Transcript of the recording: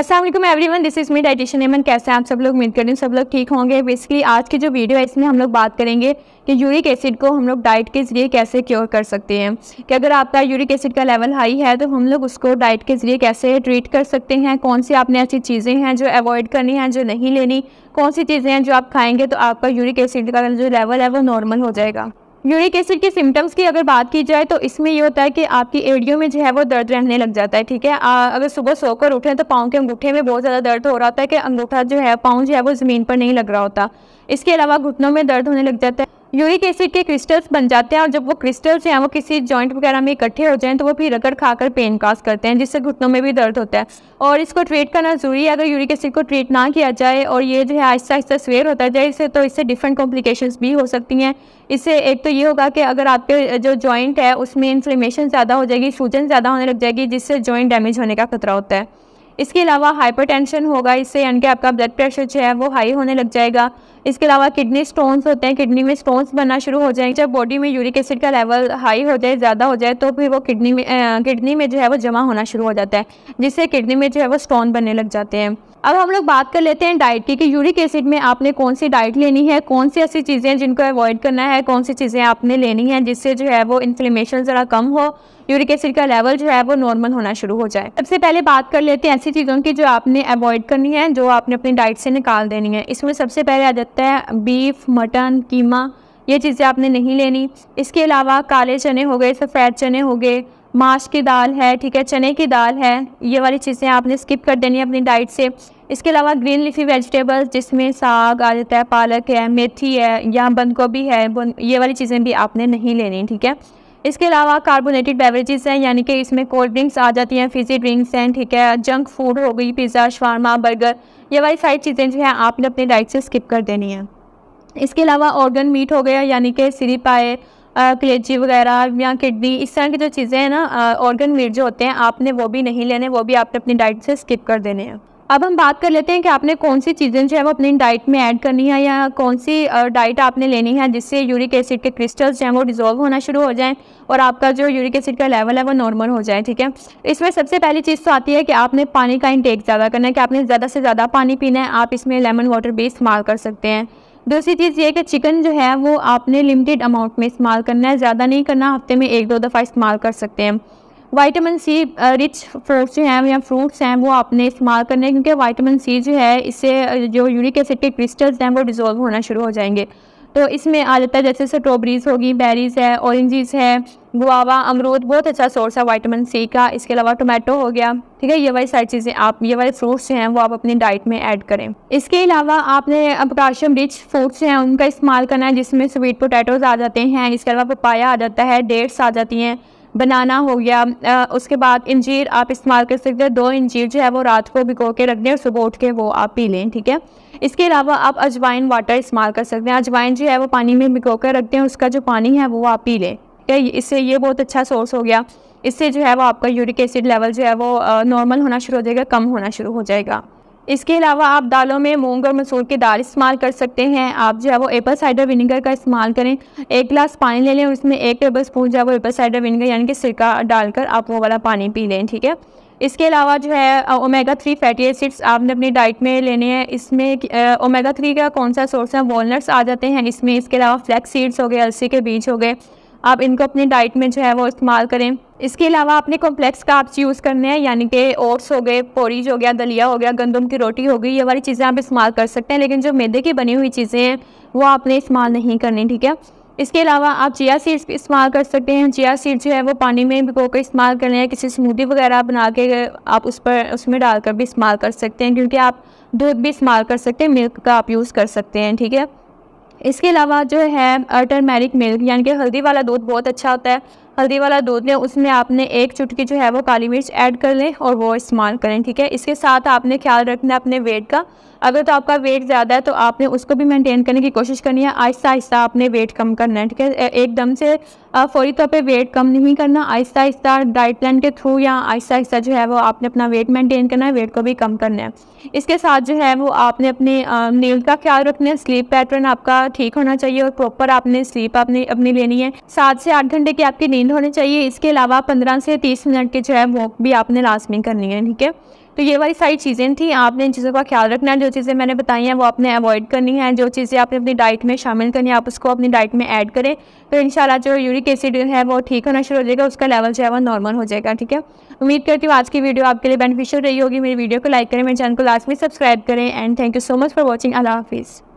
Aslam every one this is me dietitian Aman कैसे हैं आप सब लोग उम्मीद करें सब लोग ठीक होंगे बेसिकली आज की जो वीडियो है इसमें हम लोग बात करेंगे कि यूरिक एसिड को हम लोग डाइट के ज़रिए कैसे क्योर कर सकते हैं कि अगर आपका यूरिक एसिड का लेवल हाई है तो हम लोग उसको डाइट के ज़रिए कैसे ट्रीट कर सकते हैं कौन सी आपने ऐसी चीज़ें हैं जो अवॉइड करनी हैं जो नहीं लेनी कौन सी चीज़ें हैं जो आप खाएँगे तो आपका यूरिक एसिड का जो लेवल है वो नॉर्मल हो जाएगा यूरिक एसिड के सिम्टम्स की अगर बात की जाए तो इसमें ये होता है कि आपकी एड़ियों में जो है वो दर्द रहने लग जाता है ठीक है आ, अगर सुबह सोकर उठें तो पाँव के अंगूठे में बहुत ज़्यादा दर्द हो रहा होता है कि अंगूठा जो है पाँव जो है वो ज़मीन पर नहीं लग रहा होता इसके अलावा घुटनों में दर्द होने लग जाता है यूरिक एसिड के क्रिस्टल्स बन जाते हैं और जब वो क्रिस्टल्स हैं वो किसी जॉइंट वगैरह में इकट्ठे हो जाएं तो वो फिर रगड़ खाकर पेन काज करते हैं जिससे घुटनों में भी दर्द होता है और इसको ट्रीट करना जरूरी है अगर यूरिक एसिड को ट्रीट ना किया जाए और ये जो है आहिस्ता आहिस्ता स्वेयर होता जाए इससे तो इससे डिफरेंट कॉम्प्लिकेशन भी हो सकती हैं इससे एक तो ये होगा कि अगर आपके जो जॉइंट है उसमें इन्फ्लेमेशन ज़्यादा हो जाएगी सूजन ज़्यादा होने लग जाएगी जिससे जॉइंट डैमेज होने का खतरा होता है इसके अलावा हाइपरटेंशन होगा इससे यानी कि आपका ब्लड प्रेशर जो है वो हाई होने लग जाएगा इसके अलावा किडनी स्टोन्स होते हैं किडनी में स्टोन्स बनना शुरू हो जाएंगे जब बॉडी में यूरिक एसिड का लेवल हाई हो जाए ज़्यादा हो जाए तो फिर वो किडनी में किडनी में जो है वो जमा होना शुरू हो जाता है जिससे किडनी में जो है वो स्टोन बनने लग जाते हैं अब हम लोग बात कर लेते हैं डाइट की कि यूरिक एसिड में आपने कौन सी डाइट लेनी है कौन सी ऐसी चीज़ें जिनको अवॉइड करना है कौन सी चीज़ें आपने लेनी है जिससे जो है वो इन्फ्लेमेशन ज़रा कम हो यूरिक एसिड का लेवल जो है वो नॉर्मल होना शुरू हो जाए सबसे पहले बात कर लेते हैं ऐसी चीज़ों की जो आपने अवॉइड करनी है जो आपने अपनी डाइट से निकाल देनी है इसमें सबसे पहले आ जाता है बीफ मटन कीमा ये चीज़ें आपने नहीं लेनी इसके अलावा काले चने हो गए सफ़ेद चने हो गए माश की दाल है ठीक है चने की दाल है ये वाली चीज़ें आपने स्किप कर देनी है अपनी डाइट से इसके अलावा ग्रीन लिफी वेजिटेबल्स जिसमें साग आ जाता है पालक है मेथी है या बंद गोभी है ये वाली चीज़ें भी आपने नहीं लेनी ठीक है इसके अलावा कार्बोनेटेड बेवरेजेस हैं यानी कि इसमें कोल्ड ड्रिंक्स आ जाती हैं फिजी ड्रिंक्स हैं ठीक है जंक फूड हो गई पिज़्ज़ा शवारमा बर्गर ये वाली सारी चीज़ें जो हैं आपने अपनी डाइट से स्किप कर देनी है इसके अलावा ऑर्गन मीट हो गया यानी कि सिरी पाए कलेजी वगैरह या किडनी इस तरह की जो चीज़ें हैं ना ऑर्गन मीट जो होते हैं आपने वो भी नहीं लेने वो भी आपने अपनी डाइट से स्किप कर देने हैं अब हम बात कर लेते हैं कि आपने कौन सी चीज़ें जो है वो अपनी डाइट में ऐड करनी है या कौन सी डाइट आपने लेनी है जिससे यूरिक एसिड के क्रिस्टल्स जो हैं वो डिज़ोल्व होना शुरू हो जाएं और आपका जो यूरिक एसिड का लेवल है वो नॉर्मल हो जाए ठीक है इसमें सबसे पहली चीज़ तो आती है कि आपने पानी का इंटेक ज़्यादा करना है कि आपने ज़्यादा से ज़्यादा पानी पीना है आप इसमें लेमन वाटर भी इस्तेमाल कर सकते हैं दूसरी चीज़ ये कि चिकन जो है वो आपने लिमिटेड अमाउंट में इस्तेमाल करना है ज़्यादा नहीं करना हफ्ते में एक दो दफ़ा इस्तेमाल कर सकते हैं वाइटामिन सी रिच फ्रूट्स जो हैं या फ्रूट्स हैं वो आपने इस्तेमाल करने हैं क्योंकि वाइटामिन सी जो है इससे जो यूरिक एसिड के क्रिस्टल्स हैं वो डिज़ोल्व होना शुरू हो जाएंगे तो इसमें आ जाता है जैसे स्ट्रॉबेरीज होगी बेरीज़ है ऑरेंजेस है गुआवा अमरूद बहुत अच्छा सोर्स है वाइटामिन सी का इसके अलावा टोमेटो हो गया ठीक है ये वाली सारी चीज़ें आप ये वाले फ्रूट्स जो हैं वो आप अपनी डाइट में ऐड करें इसके अलावा आपने पोटाशियम रिच फ्रूट्स हैं उनका इस्तेमाल करना है जिसमें स्वीट पोटैटोज़ आ जाते हैं इसके अलावा पपाया आ जाता है डेट्स आ जाती हैं बनाना हो गया आ, उसके बाद इंजीर आप इस्तेमाल कर सकते हैं दो इंजीर जो है वो रात को भिगो के रख दें और सुबह उठ के वो आप पी लें ठीक है इसके अलावा आप अजवाइन वाटर इस्तेमाल कर सकते हैं अजवाइन जो है वो पानी में भिगो कर रख दें उसका जो पानी है वो आप पी लें ठीक है इससे ये बहुत अच्छा सोर्स हो गया इससे जो है वो आपका यूरिक एसिड लेवल जो है वो नॉर्मल होना शुरू हो जाएगा कम होना शुरू हो जाएगा इसके अलावा आप दालों में मूंग और मसूर की दाल इस्तेमाल कर सकते हैं आप जो है वो एप्पल साइडर विनेगर का इस्तेमाल करें एक गिलास पानी ले लें और उसमें एक टेबल स्पून जो है वो एप्पल साइडर विनेगर यानी कि सिरका डालकर आप वो वाला पानी पी लें ठीक है इसके अलावा जो है ओमेगा थ्री फैटी एसिड्स आपने अपनी डाइट में लेने हैं इसमें ओमेगा थ्री का कौन सा सोर्स है वॉलनट्स आ जाते हैं इसमें इसके अलावा फ्लैक्स सीड्स हो गए अलसी के बीज हो गए आप इनको अपनी डाइट में जो है वो इस्तेमाल करें इसके अलावा आपने कॉम्प्लेक्स काप्स यूज़ करने हैं यानी कि ओट्स हो गए पोरीज हो गया दलिया हो गया गंदम की रोटी हो गई ये वाली चीज़ें आप इस्तेमाल कर सकते हैं लेकिन जो मैदे की बनी हुई चीज़ें हैं वो आपने इस्तेमाल नहीं करनी ठीक है इसके अलावा आप जिया सीड्स भी इस्तेमाल कर सकते हैं जिया सीड जो है वो पानी में भिगो कर इस्तेमाल कर लें किसी स्मूदी वगैरह बना के आप उस पर उसमें डालकर भी इस्तेमाल कर सकते हैं क्योंकि आप दूध भी इस्तेमाल कर सकते हैं मिल्क का आप यूज़ कर सकते हैं ठीक है इसके अलावा जो है टर्मेरिक मिल्क यानी कि हल्दी वाला दूध बहुत अच्छा होता है हल्दी वाला दूध लें उसमें आपने एक चुटकी जो है वो काली मिर्च ऐड कर लें और वो इस्तेमाल करें ठीक है इसके साथ आपने ख्याल रखना है अपने वेट का अगर तो आपका वेट ज़्यादा है तो आपने उसको भी मेंटेन करने की कोशिश करनी है आहिस्ता आहिस्ता आपने वेट कम करना है ठीक है एकदम से फौरी तौर पर वेट कम नहीं करना आहिस्ता आहिस्ता डाइट प्लान के थ्रू या आहिस्ता आहिस्ता जो है वो आपने अपना वेट मेंटेन करना है वेट को भी कम करना है इसके साथ जो है वो आपने अपने नींद का ख्याल रखना है स्लीप पैटर्न आपका ठीक होना चाहिए और प्रॉपर आपने स्लीप अपनी अपनी लेनी है सात से आठ घंटे की आपकी नींद नींद होनी चाहिए इसके अलावा पंद्रह से तीस मिनट की जो है वॉक भी आपने लाजमी करनी है ठीक है तो ये वाली सारी चीज़ें थी आपने इन चीज़ों का ख्याल रखना है जो चीज़ें मैंने बताई हैं वो आपने अवॉइड करनी है जो चीज़ें आपने अपनी डाइट में शामिल करनी है आप उसको अपनी डाइट में ऐड करें तो इन जो यूरिक एसिड है वो ठीक होना शुरू हो जाएगा उसका लेवल जो है वो नॉर्मल हो जाएगा ठीक है उम्मीद करती हूँ आज की वीडियो आपके लिए बेनिफिशियल रही होगी मेरी वीडियो को लाइक करें मेरे चैनल को लास्ट में सब्सक्राइब करें and thank you so much for watching अल्लाह हाफिज़